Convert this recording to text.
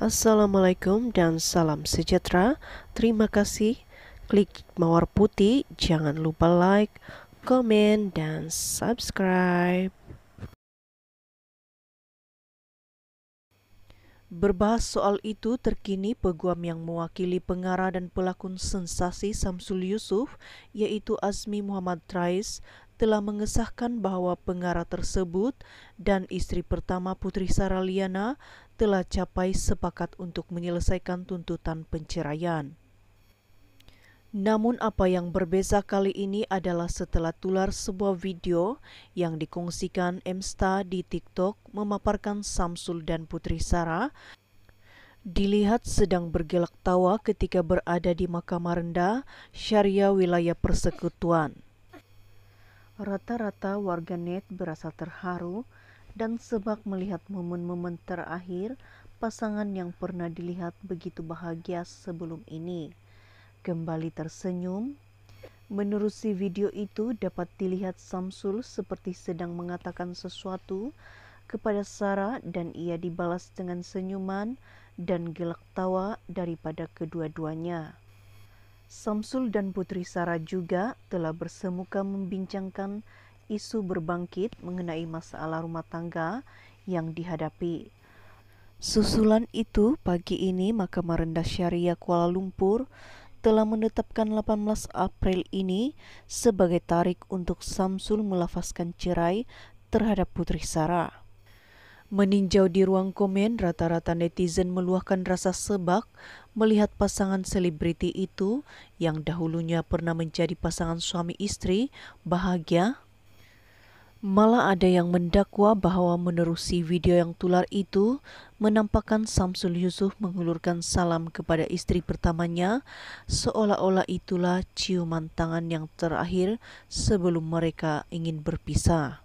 Assalamualaikum dan salam sejahtera. Terima kasih. Klik mawar putih. Jangan lupa like, komen, dan subscribe. Berbahas soal itu, terkini peguam yang mewakili pengarah dan pelakon sensasi Samsul Yusuf, yaitu Azmi Muhammad Trais, telah mengesahkan bahwa pengarah tersebut dan istri pertama Putri Saraliana telah capai sepakat untuk menyelesaikan tuntutan penceraian. Namun apa yang berbeza kali ini adalah setelah tular sebuah video yang dikongsikan Emsta di TikTok memaparkan Samsul dan Putri Sara dilihat sedang bergelak tawa ketika berada di makam Rendah Syariah Wilayah Persekutuan. Rata-rata warganet berasa terharu dan sebab melihat momen-momen terakhir pasangan yang pernah dilihat begitu bahagia sebelum ini kembali tersenyum. Menerusi video itu dapat dilihat Samsul seperti sedang mengatakan sesuatu kepada Sarah dan ia dibalas dengan senyuman dan gelak tawa daripada kedua-duanya. Samsul dan Putri Sarah juga telah bersemuka membincangkan isu berbangkit mengenai masalah rumah tangga yang dihadapi. Susulan itu pagi ini Mahkamah Rendah Syariah Kuala Lumpur telah menetapkan 18 April ini sebagai tarik untuk Samsul melafazkan cerai terhadap Putri Sarah. Meninjau di ruang komen, rata-rata netizen meluahkan rasa sebak melihat pasangan selebriti itu yang dahulunya pernah menjadi pasangan suami istri bahagia Malah ada yang mendakwa bahawa menerusi video yang tular itu menampakkan Samsul Yusuf mengulurkan salam kepada isteri pertamanya seolah-olah itulah ciuman tangan yang terakhir sebelum mereka ingin berpisah.